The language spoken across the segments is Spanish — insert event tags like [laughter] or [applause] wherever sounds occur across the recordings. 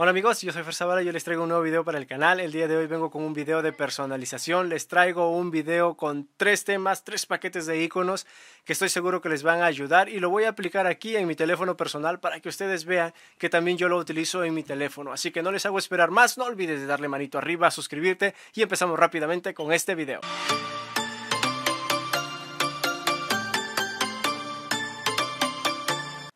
Hola amigos, yo soy Fer Zavala y yo les traigo un nuevo video para el canal. El día de hoy vengo con un video de personalización. Les traigo un video con tres temas, tres paquetes de iconos que estoy seguro que les van a ayudar y lo voy a aplicar aquí en mi teléfono personal para que ustedes vean que también yo lo utilizo en mi teléfono. Así que no les hago esperar más, no olvides de darle manito arriba, suscribirte y empezamos rápidamente con este video.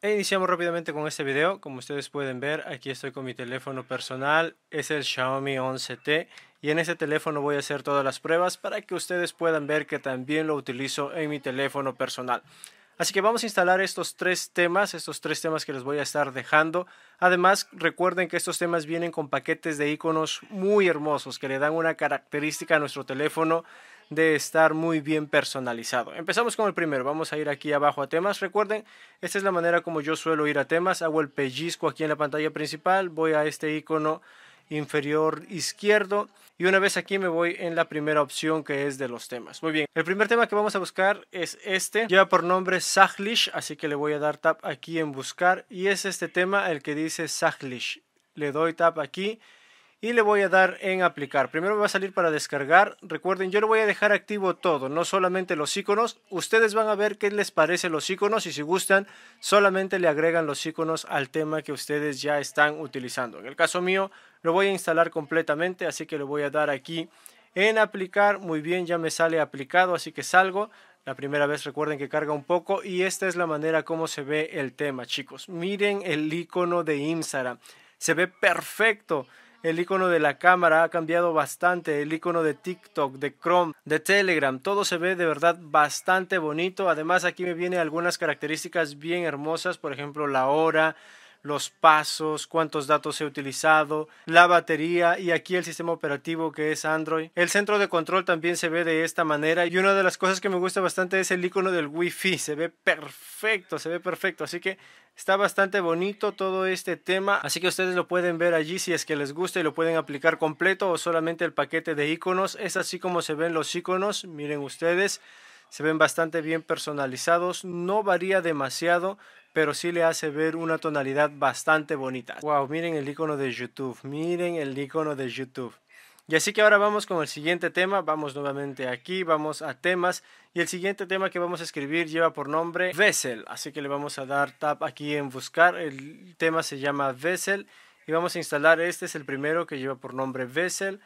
E iniciamos rápidamente con este video. Como ustedes pueden ver, aquí estoy con mi teléfono personal. Es el Xiaomi 11T. Y en este teléfono voy a hacer todas las pruebas para que ustedes puedan ver que también lo utilizo en mi teléfono personal. Así que vamos a instalar estos tres temas, estos tres temas que les voy a estar dejando. Además, recuerden que estos temas vienen con paquetes de iconos muy hermosos que le dan una característica a nuestro teléfono de estar muy bien personalizado. Empezamos con el primero, vamos a ir aquí abajo a temas. Recuerden, esta es la manera como yo suelo ir a temas. Hago el pellizco aquí en la pantalla principal, voy a este icono inferior izquierdo y una vez aquí me voy en la primera opción que es de los temas. Muy bien, el primer tema que vamos a buscar es este, lleva por nombre saglish así que le voy a dar tap aquí en buscar y es este tema el que dice saglish Le doy tap aquí y le voy a dar en aplicar. Primero me va a salir para descargar. Recuerden, yo lo voy a dejar activo todo, no solamente los iconos. Ustedes van a ver qué les parece los iconos y si gustan, solamente le agregan los iconos al tema que ustedes ya están utilizando. En el caso mío, lo voy a instalar completamente, así que le voy a dar aquí en aplicar. Muy bien, ya me sale aplicado, así que salgo. La primera vez recuerden que carga un poco y esta es la manera como se ve el tema, chicos. Miren el icono de Instagram. Se ve perfecto el icono de la cámara ha cambiado bastante, el icono de TikTok, de Chrome, de Telegram, todo se ve de verdad bastante bonito. Además aquí me vienen algunas características bien hermosas, por ejemplo la hora, los pasos, cuántos datos he utilizado, la batería y aquí el sistema operativo que es Android. El centro de control también se ve de esta manera y una de las cosas que me gusta bastante es el icono del Wi-Fi. [laughs] Se ve perfecto, se ve perfecto. Así que Está bastante bonito todo este tema, así que ustedes lo pueden ver allí si es que les gusta y lo pueden aplicar completo o solamente el paquete de iconos. Es así como se ven los iconos, miren ustedes, se ven bastante bien personalizados, no varía demasiado, pero sí le hace ver una tonalidad bastante bonita. Wow, miren el icono de YouTube, miren el icono de YouTube. Y así que ahora vamos con el siguiente tema, vamos nuevamente aquí, vamos a temas y el siguiente tema que vamos a escribir lleva por nombre Vessel, así que le vamos a dar tap aquí en buscar, el tema se llama Vessel y vamos a instalar, este es el primero que lleva por nombre Vessel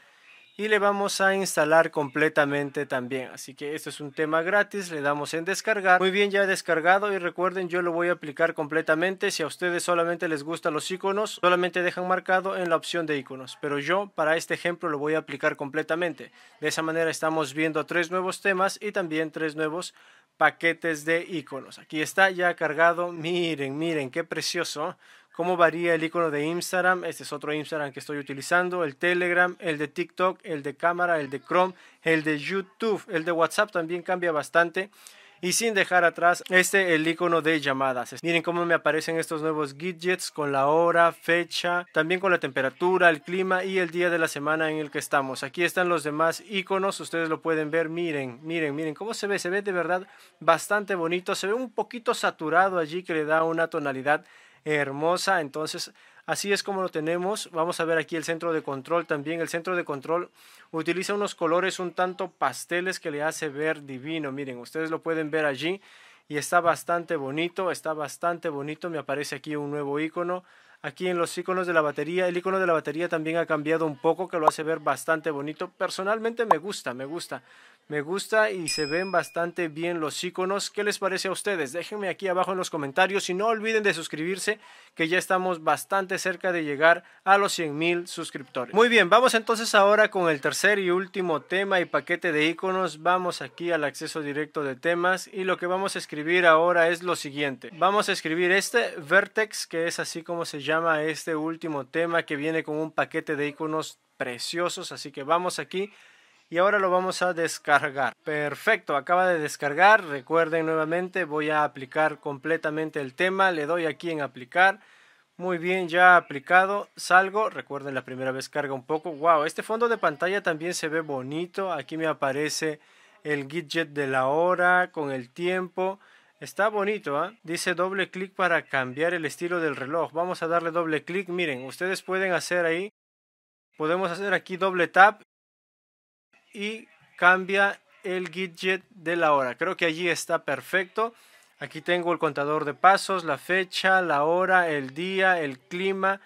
y le vamos a instalar completamente también. Así que este es un tema gratis, le damos en descargar. Muy bien, ya descargado y recuerden yo lo voy a aplicar completamente. Si a ustedes solamente les gustan los iconos, solamente dejan marcado en la opción de iconos. Pero yo para este ejemplo lo voy a aplicar completamente. De esa manera estamos viendo tres nuevos temas y también tres nuevos paquetes de iconos. Aquí está ya cargado. Miren, miren, qué precioso cómo varía el icono de Instagram. Este es otro Instagram que estoy utilizando, el Telegram, el de TikTok, el de cámara, el de Chrome, el de YouTube, el de WhatsApp también cambia bastante. Y sin dejar atrás este el icono de llamadas. Miren cómo me aparecen estos nuevos widgets con la hora, fecha, también con la temperatura, el clima y el día de la semana en el que estamos. Aquí están los demás iconos, ustedes lo pueden ver. Miren, miren, miren cómo se ve. Se ve de verdad bastante bonito. Se ve un poquito saturado allí que le da una tonalidad hermosa. Entonces, así es como lo tenemos. Vamos a ver aquí el centro de control también. El centro de control utiliza unos colores un tanto pasteles que le hace ver divino. Miren, ustedes lo pueden ver allí y está bastante bonito, está bastante bonito. Me aparece aquí un nuevo icono. Aquí en los iconos de la batería, el icono de la batería también ha cambiado un poco, que lo hace ver bastante bonito. Personalmente me gusta, me gusta. Me gusta y se ven bastante bien los iconos. ¿Qué les parece a ustedes? Déjenme aquí abajo en los comentarios y no olviden de suscribirse que ya estamos bastante cerca de llegar a los 100.000 suscriptores. Muy bien, vamos entonces ahora con el tercer y último tema y paquete de iconos. Vamos aquí al acceso directo de temas y lo que vamos a escribir ahora es lo siguiente. Vamos a escribir este vertex que es así como se llama este último tema que viene con un paquete de iconos preciosos. Así que vamos aquí y ahora lo vamos a descargar. Perfecto, acaba de descargar. Recuerden nuevamente, voy a aplicar completamente el tema. Le doy aquí en aplicar. Muy bien, ya aplicado, salgo, recuerden la primera vez carga un poco, wow, este fondo de pantalla también se ve bonito, aquí me aparece el widget de la hora con el tiempo, está bonito, ¿ah? dice doble clic para cambiar el estilo del reloj, vamos a darle doble clic, miren, ustedes pueden hacer ahí, podemos hacer aquí doble tap y cambia el widget de la hora. Creo que allí está perfecto. Aquí tengo el contador de pasos, la fecha, la hora, el día, el clima.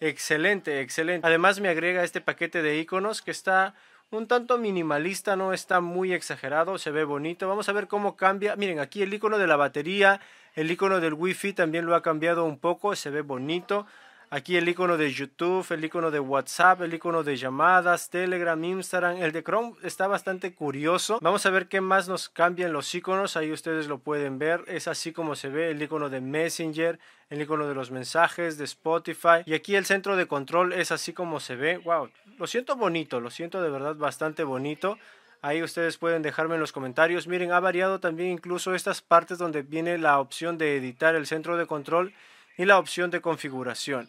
Excelente, excelente. Además me agrega este paquete de iconos que está un tanto minimalista, no está muy exagerado, se ve bonito. Vamos a ver cómo cambia. Miren, aquí el icono de la batería, el icono del wifi también lo ha cambiado un poco, se ve bonito. Aquí el icono de YouTube, el icono de WhatsApp, el icono de llamadas, Telegram, Instagram, el de Chrome está bastante curioso. Vamos a ver qué más nos cambian los iconos, ahí ustedes lo pueden ver, es así como se ve el icono de Messenger, el icono de los mensajes, de Spotify y aquí el centro de control es así como se ve. Wow, lo siento bonito, lo siento de verdad bastante bonito. Ahí ustedes pueden dejarme en los comentarios. Miren, ha variado también incluso estas partes donde viene la opción de editar el centro de control y la opción de configuración.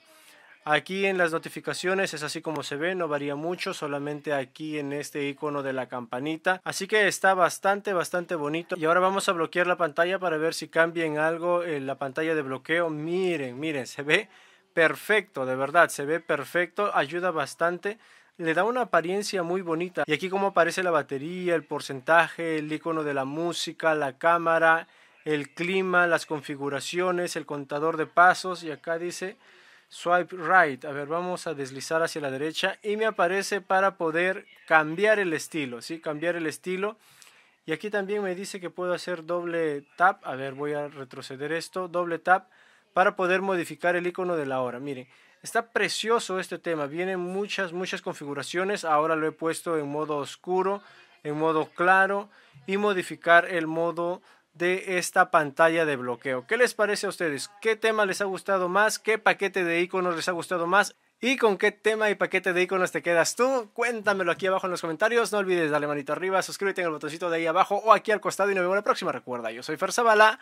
Aquí en las notificaciones es así como se ve, no varía mucho, solamente aquí en este icono de la campanita. Así que está bastante, bastante bonito. Y ahora vamos a bloquear la pantalla para ver si cambia en algo en eh, la pantalla de bloqueo. Miren, miren, se ve perfecto, de verdad, se ve perfecto, ayuda bastante le da una apariencia muy bonita. Y aquí como aparece la batería, el porcentaje, el icono de la música, la cámara, el clima, las configuraciones, el contador de pasos y acá dice swipe right. A ver, vamos a deslizar hacia la derecha y me aparece para poder cambiar el estilo, ¿sí? Cambiar el estilo. Y aquí también me dice que puedo hacer doble tap. A ver, voy a retroceder esto, doble tap para poder modificar el icono de la hora. Miren, está precioso este tema. Vienen muchas, muchas configuraciones. Ahora lo he puesto en modo oscuro, en modo claro y modificar el modo de esta pantalla de bloqueo. ¿Qué les parece a ustedes? ¿Qué tema les ha gustado más? ¿Qué paquete de iconos les ha gustado más? ¿Y con qué tema y paquete de iconos te quedas tú? Cuéntamelo aquí abajo en los comentarios. No olvides darle manito arriba, suscríbete en el botoncito de ahí abajo o aquí al costado y nos vemos la próxima. Recuerda, yo soy Fer Zavala.